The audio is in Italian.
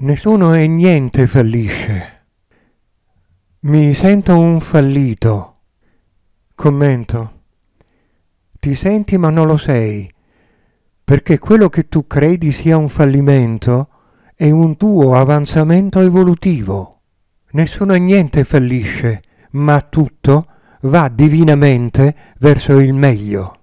nessuno e niente fallisce. Mi sento un fallito. Commento. Ti senti ma non lo sei, perché quello che tu credi sia un fallimento è un tuo avanzamento evolutivo. Nessuno e niente fallisce, ma tutto va divinamente verso il meglio.